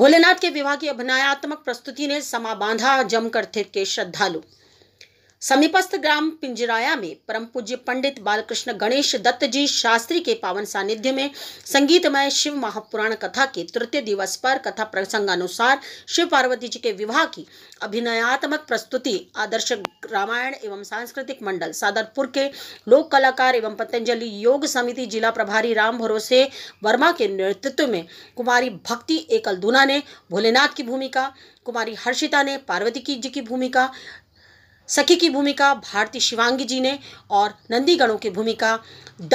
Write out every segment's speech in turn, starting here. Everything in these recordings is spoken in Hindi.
भोलेनाथ के विभागीय अभिनयात्मक प्रस्तुति ने समा बांधा जमकर थे के श्रद्धालु समीपस्थ ग्राम पिंजराया में परम पूज्य पंडित बालकृष्ण गणेश दत्त जी शास्त्री के पावन सानिध्य में संगीतमय शिव महापुराण कथा के तृतीय दिवस पर कथा प्रसंगानुसार शिव पार्वती जी के विवाह की अभिनयात्मक प्रस्तुति आदर्श रामायण एवं सांस्कृतिक मंडल सादरपुर के लोक कलाकार एवं पतंजलि योग समिति जिला प्रभारी राम भरोसे वर्मा के नेतृत्व में कुमारी भक्ति एकल दुना ने भोलेनाथ की भूमिका कुमारी हर्षिता ने पार्वती की जी की भूमिका सखी की भूमिका भारती शिवांगी जी ने और नंदीगणों की भूमिका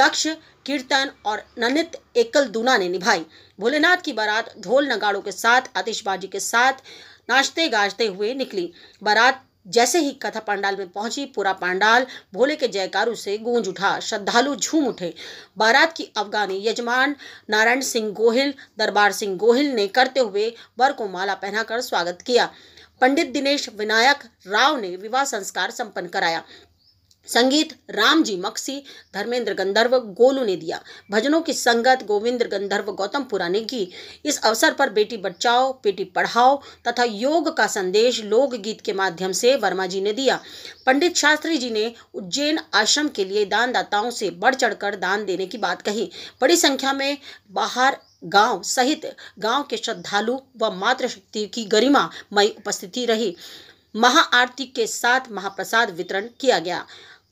दक्ष कीर्तन और ननित एकल दूना ने निभाई भोलेनाथ की बारात ढोल नगाड़ों के साथ आतिशबाजी के साथ नाचते गाजते हुए निकली बारात जैसे ही कथा पांडाल में पहुंची पूरा पांडाल भोले के जयकारों से गूंज उठा श्रद्धालु झूम उठे बारात की अफगानी यजमान नारायण सिंह गोहिल दरबार सिंह गोहिल ने करते हुए वर को माला पहनाकर स्वागत किया पंडित दिनेश विनायक राव ने विवाह संस्कार संपन्न कराया संगीत रामजी मक्सी धर्मेंद्र गंधर्व गोलू ने दिया भजनों की संगत गोविंद गंधर्व गौतमपुरा ने की इस अवसर पर बेटी बचाओ बेटी पढ़ाओ तथा योग का संदेश गीत के माध्यम से वर्मा जी ने दिया पंडित शास्त्री जी ने उज्जैन आश्रम के लिए दानदाताओं से बढ़ चढ़कर दान देने की बात कही बड़ी संख्या में बाहर गांव सहित गांव के श्रद्धालु व मातृशक्ति की गरिमा मई उपस्थिति रही महाआरती के साथ महाप्रसाद वितरण किया गया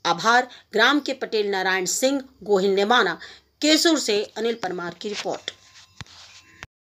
आभार ग्राम के पटेल नारायण सिंह गोहिल ने माना केसुर से अनिल परमार की रिपोर्ट